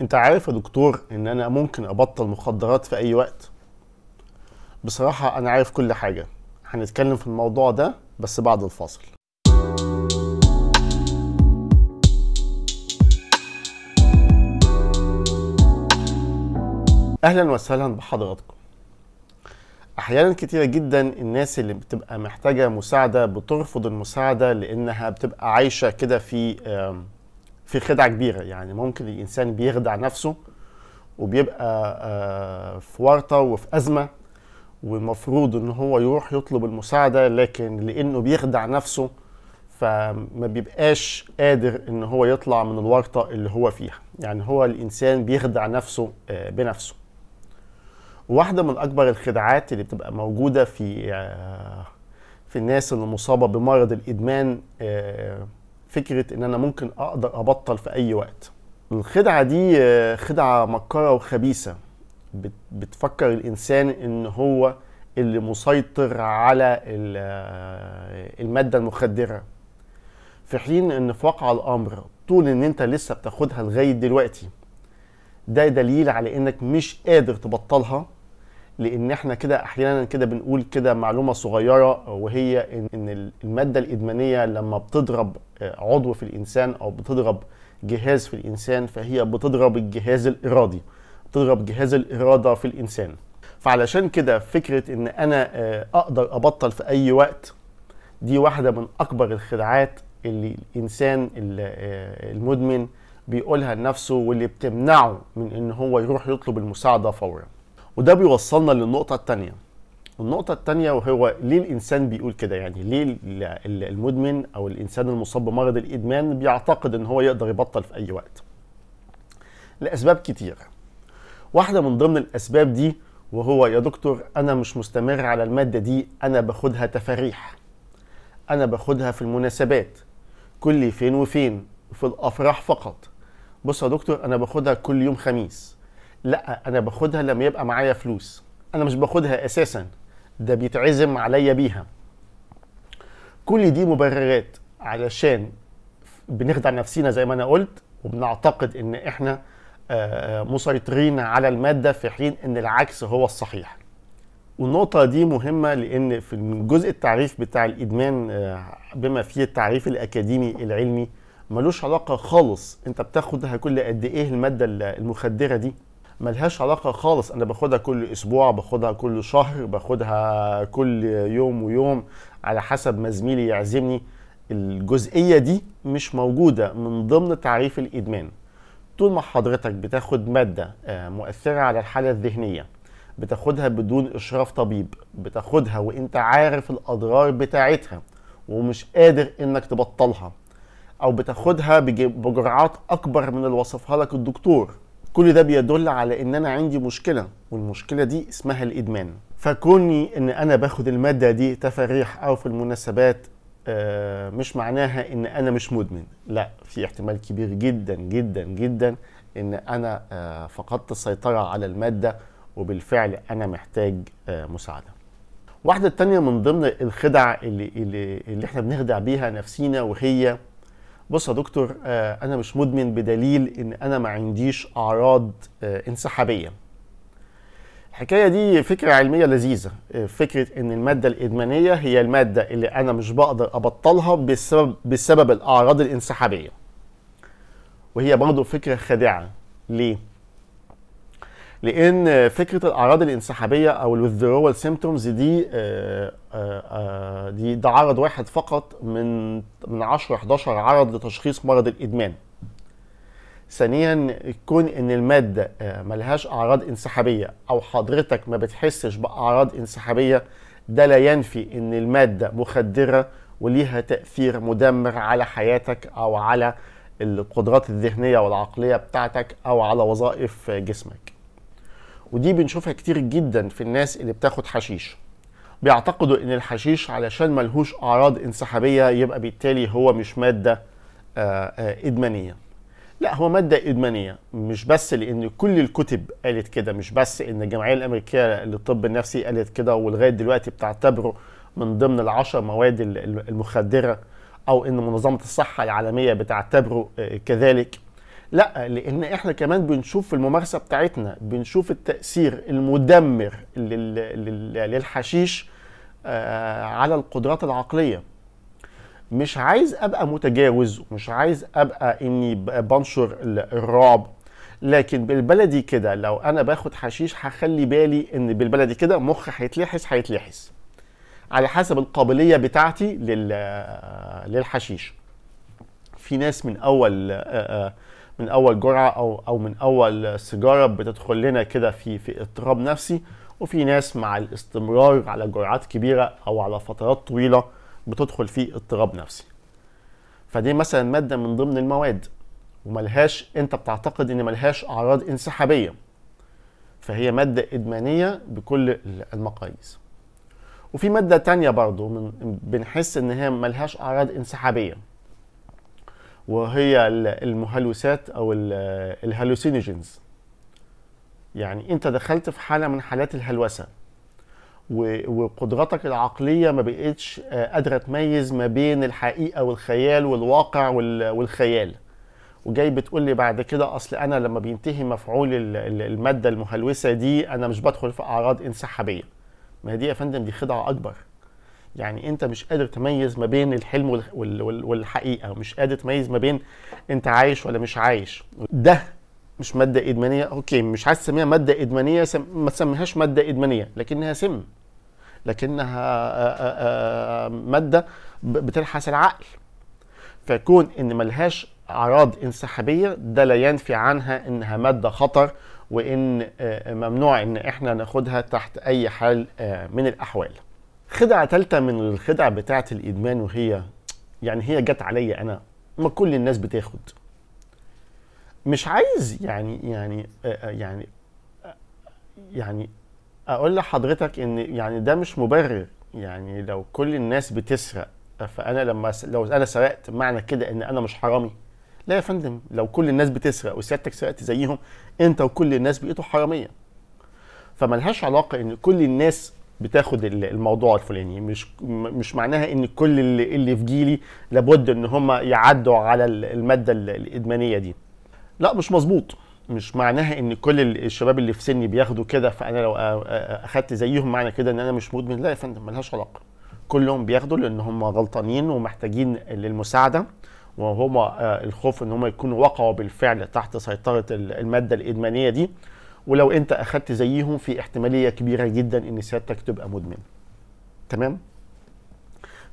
انت عارف يا دكتور ان انا ممكن ابطل مخدرات في اي وقت بصراحه انا عارف كل حاجه هنتكلم في الموضوع ده بس بعد الفاصل اهلا وسهلا بحضراتكم احيانا كتيره جدا الناس اللي بتبقى محتاجه مساعده بترفض المساعده لانها بتبقى عايشه كده في في خدعه كبيره يعني ممكن الانسان بيخدع نفسه وبيبقى آه، في ورطه وفي ازمه والمفروض ان هو يروح يطلب المساعده لكن لانه بيخدع نفسه فما بيبقاش قادر ان هو يطلع من الورطه اللي هو فيها يعني هو الانسان بيخدع نفسه آه، بنفسه واحده من اكبر الخدعات اللي بتبقى موجوده في آه، في الناس اللي مصابه بمرض الادمان فكره ان انا ممكن اقدر ابطل في اي وقت الخدعه دي خدعه مكره وخبيثه بتفكر الانسان ان هو اللي مسيطر على الماده المخدره في حين ان في واقع الامر طول ان انت لسه بتاخدها لغايه دلوقتي ده دليل على انك مش قادر تبطلها لان احنا كده احيانا كده بنقول كده معلومه صغيره وهي ان الماده الادمانيه لما بتضرب آه، عضو في الانسان او بتضرب جهاز في الانسان فهي بتضرب الجهاز الارادي بتضرب جهاز الاراده في الانسان فعلشان كده فكره ان انا آه، اقدر ابطل في اي وقت دي واحده من اكبر الخدعات اللي الانسان آه، المدمن بيقولها لنفسه واللي بتمنعه من ان هو يروح يطلب المساعده فورا وده بيوصلنا للنقطه التانية النقطة التانية وهو ليه الإنسان بيقول كده يعني ليه المدمن أو الإنسان المصاب بمرض الإدمان بيعتقد إن هو يقدر يبطل في أي وقت لأسباب كتيرة واحدة من ضمن الأسباب دي وهو يا دكتور أنا مش مستمر على المادة دي أنا باخدها تفاريح أنا باخدها في المناسبات كل فين وفين في الأفراح فقط بص يا دكتور أنا باخدها كل يوم خميس لا انا باخدها لما يبقى معايا فلوس انا مش باخدها اساسا ده بيتعزم عليا بيها كل دي مبررات علشان بنخدع نفسينا زي ما انا قلت وبنعتقد ان احنا آه، آه، مسيطرين على المادة في حين ان العكس هو الصحيح والنقطة دي مهمة لأن في الجزء التعريف بتاع الإدمان آه، بما فيه التعريف الأكاديمي العلمي ملوش علاقة خالص أنت بتاخدها كل قد إيه المادة المخدرة دي ملهاش علاقه خالص انا باخدها كل اسبوع باخدها كل شهر باخدها كل يوم ويوم على حسب ما زميلي يعزمني الجزئيه دي مش موجوده من ضمن تعريف الادمان طول ما حضرتك بتاخد ماده آه، مؤثره على الحاله الذهنيه بتاخدها بدون اشراف طبيب بتاخدها وانت عارف الاضرار بتاعتها ومش قادر انك تبطلها او بتاخدها بجرعات اكبر من اللي وصفها لك الدكتور كل ده بيدل على ان انا عندي مشكله والمشكله دي اسمها الادمان فكوني ان انا باخد الماده دي تفاريح او في المناسبات آه، مش معناها ان انا مش مدمن لا في احتمال كبير جدا جدا جدا ان انا آه، فقدت السيطره على الماده وبالفعل انا محتاج آه، مساعده واحده تانية من ضمن الخدع اللي, اللي, اللي احنا بنخدع بيها نفسينا وهي بص يا دكتور آه، انا مش مدمن بدليل ان انا ما عنديش اعراض آه، انسحابيه الحكايه دي فكره علميه لذيذه آه، فكره ان الماده الادمانيه هي الماده اللي انا مش بقدر ابطلها بسبب بسبب الاعراض الانسحابيه وهي برضه فكره خادعه ليه لان فكره الاعراض الانسحابيه او الوذرول سيمتومز دي آه، آه، آه، دي ده عرض واحد فقط من من 10 11 عرض لتشخيص مرض الادمان ثانيا كون ان الماده ملهاش اعراض انسحابيه او حضرتك ما بتحسش باعراض انسحابيه ده لا ينفي ان الماده مخدره وليها تاثير مدمر على حياتك او على القدرات الذهنيه والعقليه بتاعتك او على وظائف جسمك ودي بنشوفها كتير جدا في الناس اللي بتاخد حشيش بيعتقدوا ان الحشيش علشان ملهوش اعراض انسحابيه يبقى بالتالي هو مش ماده آه، آه، ادمانيه لا هو ماده ادمانيه مش بس لان كل الكتب قالت كده مش بس ان الجمعيه الامريكيه للطب النفسي قالت كده ولغايه دلوقتي بتعتبره من ضمن العشر مواد المخدره او ان منظمه الصحه العالميه بتعتبره آه، كذلك لا لان احنا كمان بنشوف في الممارسه بتاعتنا بنشوف التاثير المدمر للحشيش آه، على القدرات العقليه مش عايز ابقى متجاوز ومش عايز ابقى اني بنشر الرعب لكن بالبلدي كده لو انا باخد حشيش هخلي بالي ان بالبلدي كده مخ هيتلحس هيتلحس على حسب القابليه بتاعتي للحشيش في ناس من اول آآ آه، آآ آه، من اول جرعه او او من اول سيجاره بتدخل لنا كده في في اضطراب نفسي وفي ناس مع الاستمرار على جرعات كبيره او على فترات طويله بتدخل في اضطراب نفسي فدي مثلا ماده من ضمن المواد وملهاش انت بتعتقد ان ملهاش اعراض انسحابيه فهي ماده ادمانيه بكل المقاييس وفي ماده تانية برضو من بنحس ان هي ملهاش اعراض انسحابيه وهي المهلوسات او الهلوسينوجينز يعني انت دخلت في حاله من حالات الهلوسه وقدرتك العقليه ما بقتش آه، قادره تميز ما بين الحقيقه والخيال والواقع والخيال وجاي بتقول لي بعد كده اصل انا لما بينتهي مفعول الماده المهلوسه دي انا مش بدخل في اعراض انسحابيه ما هي دي يا فندم دي خدعه اكبر يعني انت مش قادر تميز ما بين الحلم والحقيقه مش قادر تميز ما بين انت عايش ولا مش عايش ده مش ماده ادمانيه اوكي مش عايز تسميها ماده ادمانيه سم... ما تسميهاش ماده ادمانيه لكنها سم لكنها آآ آآ ماده بتلحس العقل فكون ان ملهاش اعراض انسحابيه ده لا ينفي عنها انها ماده خطر وان ممنوع ان احنا ناخدها تحت اي حال من الاحوال خدعه ثالثه من الخدع بتاعه الادمان وهي يعني هي جت عليا انا ما كل الناس بتاخد مش عايز يعني يعني آه، آه، يعني آه، يعني اقول لحضرتك ان يعني ده مش مبرر يعني لو كل الناس بتسرق فانا لما لو انا سرقت معنى كده ان انا مش حرامي لا يا فندم لو كل الناس بتسرق وسيادتك سرقت زيهم انت وكل الناس بقيتوا حراميه فملهاش علاقه ان كل الناس بتاخد الموضوع الفلاني مش مش معناها ان كل اللي, اللي في جيلي لابد ان هم يعدوا على الماده الادمانيه دي لا مش مظبوط مش معناها ان كل الشباب اللي في سني بياخدوا كده فانا لو اخدت زيهم معنى كده ان انا مش مدمن لا يا فندم ملهاش علاقه كلهم بياخدوا لان هم غلطانين ومحتاجين للمساعده وهما آه، الخوف ان هم يكونوا وقعوا بالفعل تحت سيطره الماده الادمانيه دي ولو انت اخدت زيهم في احتماليه كبيره جدا ان سيادتك تبقى مدمن تمام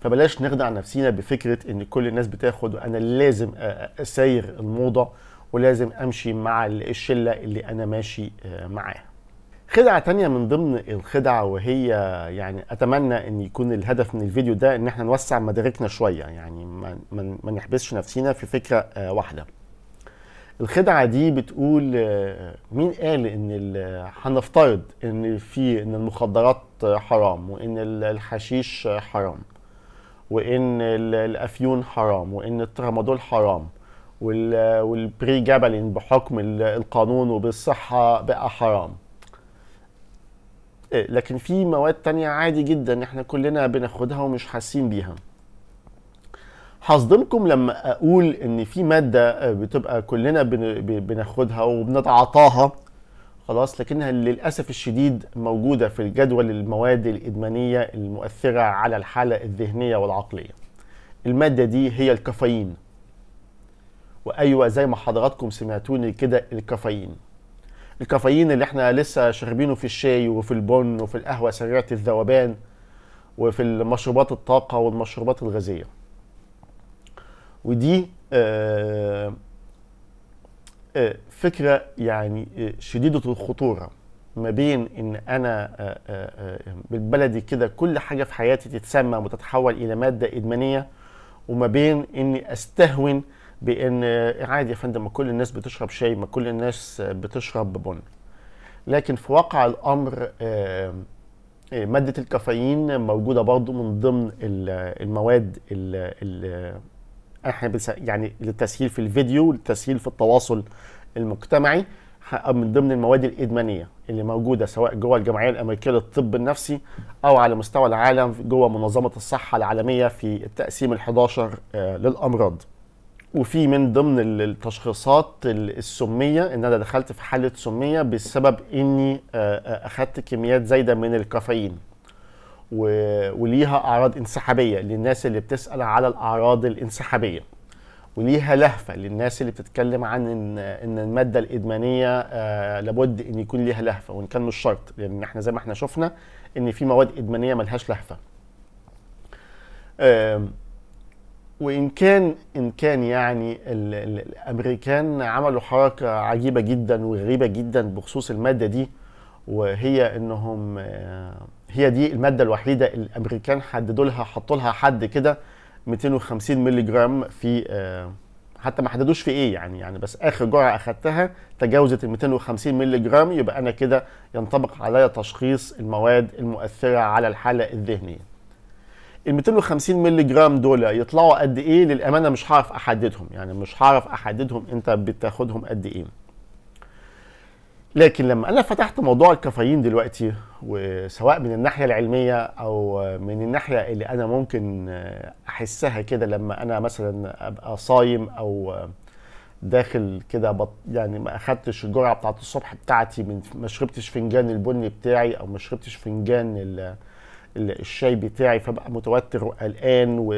فبلاش نخدع نفسينا بفكره ان كل الناس بتاخد وانا لازم اساير الموضه ولازم امشي مع الشله اللي انا ماشي آه، معاها خدعة تانية من ضمن الخدع وهي يعني أتمنى أن يكون الهدف من الفيديو ده أن احنا نوسع مداركنا شوية يعني ما نحبسش نفسينا في فكرة آه، واحدة الخدعه دي بتقول آه، مين قال ان هنفترض ان في ان المخدرات حرام وان الحشيش حرام وان الافيون حرام وان الترامادول حرام والبري جابلين بحكم القانون وبالصحه بقى حرام آه، لكن في مواد تانية عادي جدا احنا كلنا بناخدها ومش حاسين بيها هصدمكم لما اقول ان في ماده بتبقى كلنا بناخدها وبنتعاطاها خلاص لكنها للاسف الشديد موجوده في الجدول المواد الادمانيه المؤثره على الحاله الذهنيه والعقليه الماده دي هي الكافيين وايوه زي ما حضراتكم سمعتوني كده الكافيين الكافيين اللي احنا لسه شاربينه في الشاي وفي البن وفي القهوه سريعه الذوبان وفي المشروبات الطاقه والمشروبات الغازيه ودي آه، آه، فكره يعني آه، شديده الخطوره ما بين ان انا بالبلدي كده كل حاجه في حياتي تتسمم وتتحول الى ماده ادمانيه وما بين اني استهون بان عادي يا فندم ما كل الناس بتشرب شاي ما كل الناس بتشرب بن لكن في واقع الامر ماده الكافيين موجوده برضو من ضمن المواد احنا يعني للتسهيل في الفيديو للتسهيل في التواصل المجتمعي من ضمن المواد الادمانيه اللي موجوده سواء جوه الجمعيه الامريكيه للطب النفسي او على مستوى العالم جوه منظمه الصحه العالميه في التقسيم ال11 آه، للامراض وفي من ضمن التشخيصات السميه ان انا دخلت في حاله سميه بسبب اني آه، آه، اخذت كميات زايده من الكافيين وليها اعراض انسحابيه للناس اللي بتسال على الاعراض الانسحابيه وليها لهفه للناس اللي بتتكلم عن ان ان الماده الادمانيه آه، لابد ان يكون ليها لهفه وان كان مش شرط لان احنا زي ما احنا شفنا ان في مواد ادمانيه ملهاش لهفه وان كان ان كان يعني ال الامريكان عملوا حركه عجيبه جدا وغريبه جدا بخصوص الماده دي وهي انهم آه هي دي الماده الوحيده الامريكان حددوا لها حطوا لها حد كده 250 مللي جرام في آه، حتى ما حددوش في ايه يعني يعني بس اخر جرعه اخذتها تجاوزت ال 250 مللي جرام يبقى انا كده ينطبق عليا تشخيص المواد المؤثره على الحاله الذهنيه. ال 250 مللي جرام دول يطلعوا قد ايه للامانه مش هعرف احددهم يعني مش هعرف احددهم انت بتاخدهم قد ايه. لكن لما انا فتحت موضوع الكافيين دلوقتي وسواء من الناحيه العلميه او من الناحيه اللي انا ممكن احسها كده لما انا مثلا ابقى صايم او داخل كده بط يعني ما اخدتش الجرعه بتاعت الصبح بتاعتي من ما شربتش فنجان البني بتاعي او ما شربتش فنجان ال... الشاي بتاعي فبقى متوتر وقلقان و...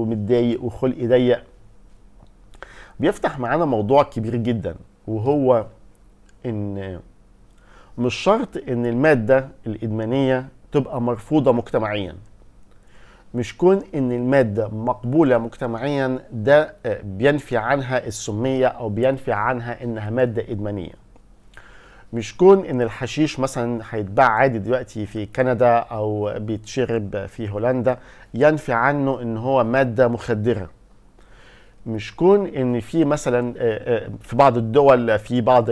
ومتضايق وخلقي ضيق بيفتح معانا موضوع كبير جدا وهو ان مش شرط ان الماده الادمانيه تبقى مرفوضه مجتمعيا مش كون ان الماده مقبوله مجتمعيا ده بينفي عنها السميه او بينفي عنها انها ماده ادمانيه مش كون ان الحشيش مثلا هيتباع عادي دلوقتي في كندا او بيتشرب في هولندا ينفي عنه ان هو ماده مخدره مش كون ان في مثلا آه، آه، في بعض الدول في بعض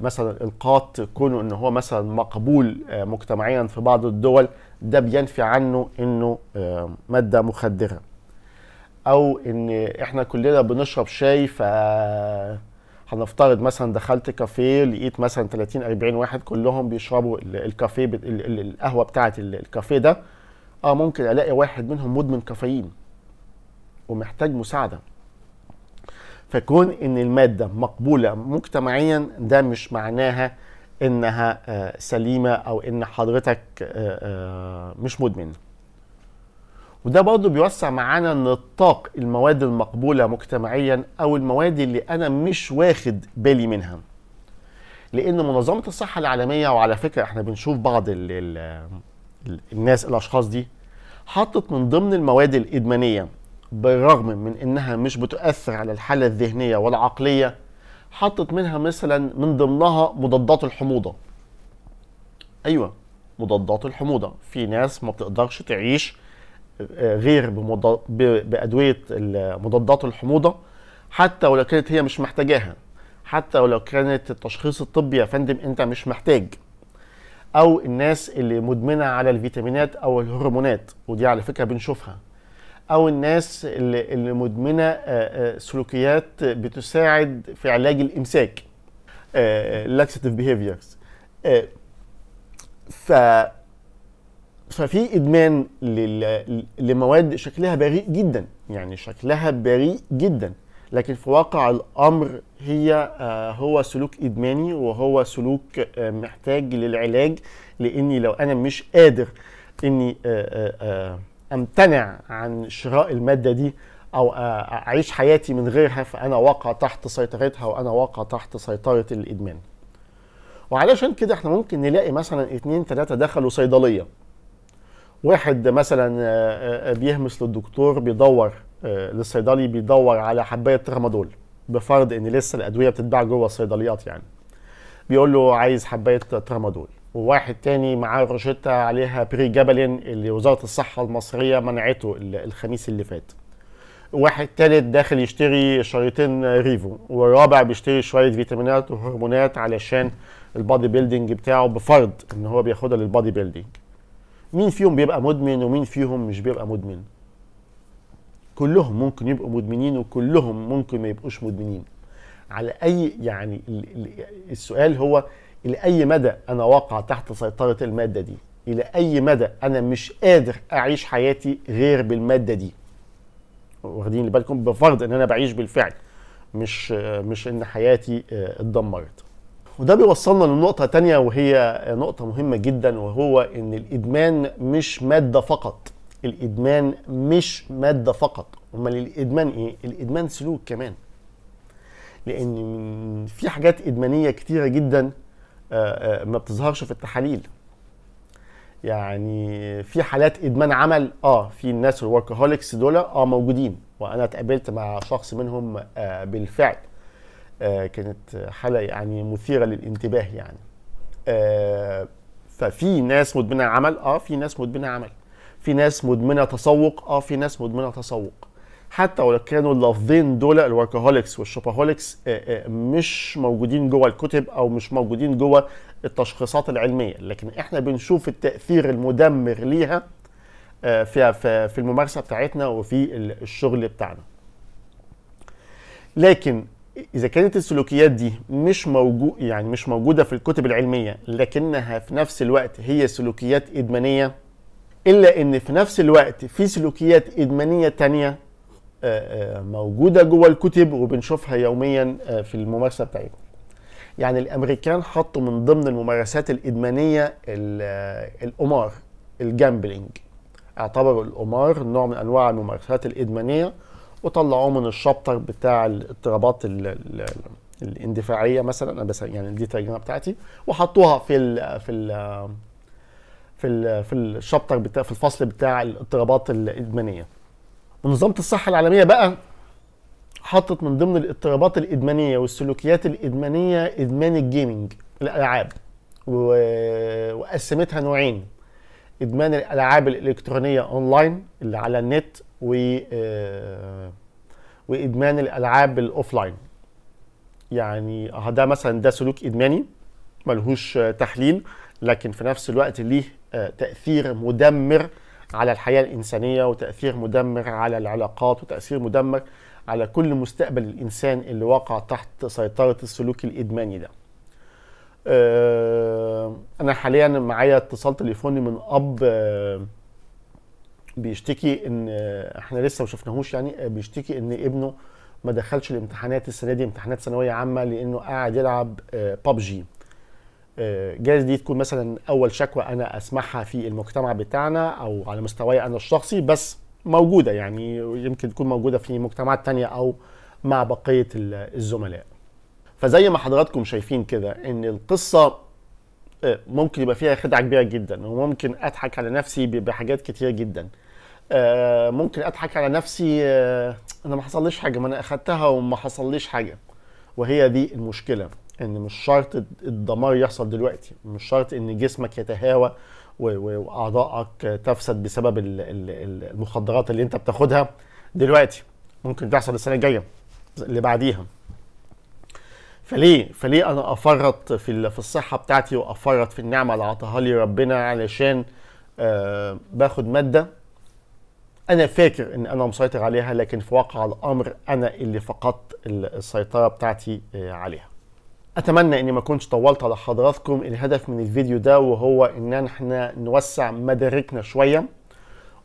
مثلا القاط كونه ان هو مثلا مقبول آه، مجتمعيا في بعض الدول ده بينفي عنه انه ماده مخدره او ان احنا كلنا بنشرب شاي ف هنفترض مثلا دخلت كافيه لقيت مثلا 30 40 واحد كلهم بيشربوا الكافيه القهوه بتاعه الكافيه ده اه ممكن الاقي واحد منهم مدمن كافيين ومحتاج مساعده فكون ان الماده مقبوله مجتمعيا ده مش معناها انها آه، سليمه او ان حضرتك آه، آه، مش مدمن وده برضه بيوسع معانا نطاق المواد المقبوله مجتمعيا او المواد اللي انا مش واخد بالي منها لان منظمه الصحه العالميه وعلى فكره احنا بنشوف بعض الـ الـ الناس الاشخاص دي حطت من ضمن المواد الادمانيه بالرغم من انها مش بتؤثر على الحاله الذهنيه والعقليه حطت منها مثلا من ضمنها مضادات الحموضه ايوه مضادات الحموضه في ناس ما بتقدرش تعيش آه، غير بادويه مضادات الحموضه حتى ولو كانت هي مش محتاجاها حتى ولو كانت التشخيص الطبي يا فندم انت مش محتاج او الناس اللي مدمنه على الفيتامينات او الهرمونات ودي على فكره بنشوفها او الناس اللي, اللي مدمنه آه، آه، سلوكيات بتساعد في علاج الامساك لاكسيتيف آه، بيهيفيرز ف ففي ادمان لمواد شكلها بريء جدا يعني شكلها بريء جدا لكن في واقع الامر هي هو سلوك ادماني وهو سلوك محتاج للعلاج لاني لو انا مش قادر اني امتنع عن شراء الماده دي او اعيش حياتي من غيرها فانا واقع تحت سيطرتها وانا واقع تحت سيطره الادمان وعلشان كده احنا ممكن نلاقي مثلا اتنين تلاتة دخلوا صيدلية واحد مثلا بيهمس للدكتور بيدور للصيدلي بيدور على حباية ترامادول بفرض ان لسه الادوية بتتباع جوه الصيدليات يعني بيقول له عايز حباية ترامادول وواحد تاني معاه روشتة عليها بري جابلين اللي وزارة الصحة المصرية منعته الخميس اللي فات واحد تالت داخل يشتري شريطين ريفو والرابع بيشتري شوية فيتامينات وهرمونات علشان البادي بيلدينج بتاعه بفرض ان هو بياخدها للبادي بيلدينج مين فيهم بيبقى مدمن ومين فيهم مش بيبقى مدمن كلهم ممكن يبقوا مدمنين وكلهم ممكن ما يبقوش مدمنين على اي يعني السؤال هو الى اي مدى انا واقع تحت سيطره الماده دي الى اي مدى انا مش قادر اعيش حياتي غير بالماده دي واخدين بالكم بفرض ان انا بعيش بالفعل مش مش ان حياتي آه، اتدمرت وده بيوصلنا لنقطة تانية وهي نقطة مهمة جدا وهو إن الإدمان مش مادة فقط الإدمان مش مادة فقط أمال الإدمان إيه؟ الإدمان سلوك كمان لأن في حاجات إدمانية كتيرة جدا آه، آه، ما بتظهرش في التحاليل يعني في حالات ادمان عمل اه في الناس الوركهوليكس دول اه موجودين وانا اتقابلت مع شخص منهم آه بالفعل آه كانت حاله يعني مثيره للانتباه يعني آه ففي ناس مدمنه عمل اه في ناس مدمنه عمل في ناس مدمنه تسوق اه في ناس مدمنه تسوق حتى ولو كانوا اللفظين دول الوركهوليكس والشوباهوليكس آه، آه، مش موجودين جوه الكتب او مش موجودين جوه التشخيصات العلميه لكن احنا بنشوف التاثير المدمر ليها آه، في في الممارسه بتاعتنا وفي الشغل بتاعنا لكن اذا كانت السلوكيات دي مش موجود يعني مش موجوده في الكتب العلميه لكنها في نفس الوقت هي سلوكيات ادمانيه الا ان في نفس الوقت في سلوكيات ادمانيه تانية موجوده جوه الكتب وبنشوفها يوميا آه، في الممارسه بتاعتنا يعني الامريكان حطوا من ضمن الممارسات الادمانيه آه، القمار الجامبلينج اعتبروا القمار نوع من انواع الممارسات الادمانيه وطلعوه من الشابتر بتاع الاضطرابات الاندفاعيه مثلا انا بس يعني دي الترجمه بتاعتي وحطوها في الـ في الـ في الـ في الشابتر بتاع في الفصل بتاع الاضطرابات الادمانيه منظمه الصحه العالميه بقى حطت من ضمن الاضطرابات الادمانيه والسلوكيات الادمانيه ادمان الجيمنج الالعاب و... وقسمتها نوعين ادمان الالعاب الالكترونيه اونلاين اللي على النت و آه، وادمان الالعاب الاوفلاين يعني آه، ده مثلا ده سلوك ادماني ملهوش تحليل لكن في نفس الوقت ليه آه، تاثير مدمر على الحياه الانسانيه وتاثير مدمر على العلاقات وتاثير مدمر على كل مستقبل الانسان اللي وقع تحت سيطره السلوك الادماني ده. آه، انا حاليا معايا اتصال تليفوني من اب آه، بيشتكي ان آه، احنا لسه ما شفناهوش يعني بيشتكي ان ابنه ما دخلش الامتحانات السنه دي امتحانات ثانويه عامه لانه قاعد يلعب ببجي آه، جايز دي تكون مثلا اول شكوى انا اسمعها في المجتمع بتاعنا او على مستواي انا الشخصي بس موجوده يعني يمكن تكون موجوده في مجتمعات تانية او مع بقيه الزملاء فزي ما حضراتكم شايفين كده ان القصه آه، ممكن يبقى فيها خدعه كبيره جدا وممكن اضحك على نفسي بحاجات كتير جدا آه، ممكن اضحك على نفسي انا ما حصلليش حاجه ما انا اخدتها وما حصلليش حاجه وهي دي المشكله ان مش شرط الدمار يحصل دلوقتي مش شرط ان جسمك يتهاوى واعضائك تفسد بسبب المخدرات اللي انت بتاخدها دلوقتي ممكن تحصل السنه الجايه اللي بعديها فليه فليه انا افرط في في الصحه بتاعتي وافرط في النعمه اللي عطاها لي ربنا علشان آه باخد ماده انا فاكر ان انا مسيطر عليها لكن في واقع الامر انا اللي فقدت السيطره بتاعتي آه، عليها اتمنى اني ما كنتش طولت على حضراتكم الهدف من الفيديو ده وهو ان احنا نوسع مداركنا شويه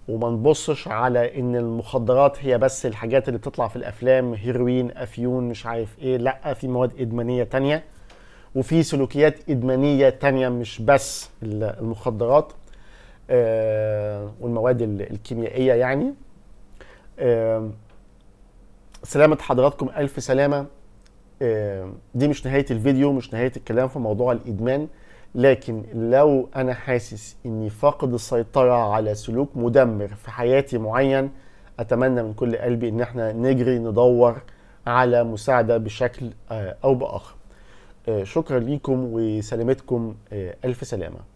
وما نبصش على ان المخدرات هي بس الحاجات اللي بتطلع في الافلام هيروين افيون مش عارف ايه لا في مواد ادمانيه تانية وفي سلوكيات ادمانيه تانية مش بس المخدرات آه، والمواد الكيميائيه يعني آه، سلامه حضراتكم الف سلامه آه، دي مش نهايه الفيديو مش نهايه الكلام في موضوع الادمان لكن لو انا حاسس اني فاقد السيطره على سلوك مدمر في حياتي معين اتمنى من كل قلبي ان احنا نجري ندور على مساعده بشكل آه، او باخر آه، شكرا ليكم وسلامتكم الف سلامه